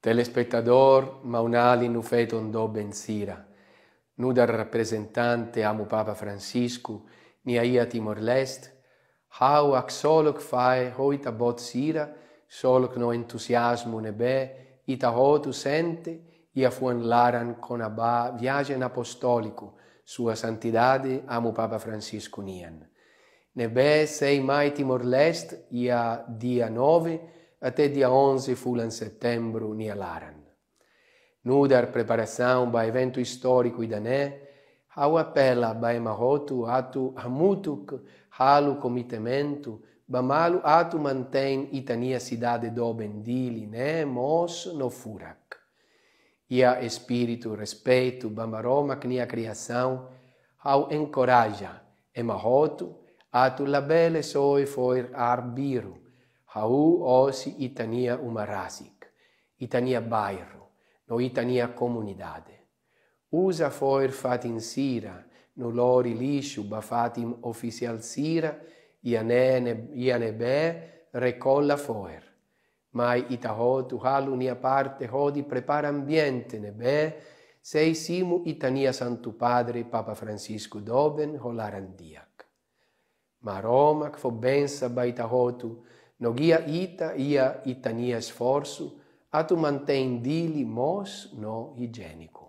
Telespectador maunali nu feton do bensira, nu rappresentante amo Papa Francisco, ni aia Timor-Lest, hau ac soloc fae hoita bot sira, soloc no entusiasmu nebe, ita hotu sente, ia fuan laran con abba viagen apostolico, sua santidade amo Papa Francisco nian. Nebe sei mai Timor-Lest, ia dia nove, até dia 11 fulan setembro Nialaran. Nudar preparação para evento histórico idané, ao apela ba mahotu atu amutuk, halu comitemento, malu atu mantém itania cidade do bendili, né, mos no furak. E a espírito, respeito, bamaroma cnia criação, ao encoraja, emahotu, atu labele soi foi arbiro Raul Ossi Itania Umarazik, Itania Bairro, no Itania Comunidade. Usa foir fatin sira, no lori lixo bafatim oficial sira, ianene, ianebe recolla foir. Mai itahot uhalu nia parte hodi prepara ambiente nebe, sei simu itania santu padre Papa Francisco doben holarandiak. Maromak fo bensa baitahotu, no guia ita ia itania esforço, a tu mantém dili mos no higiênico.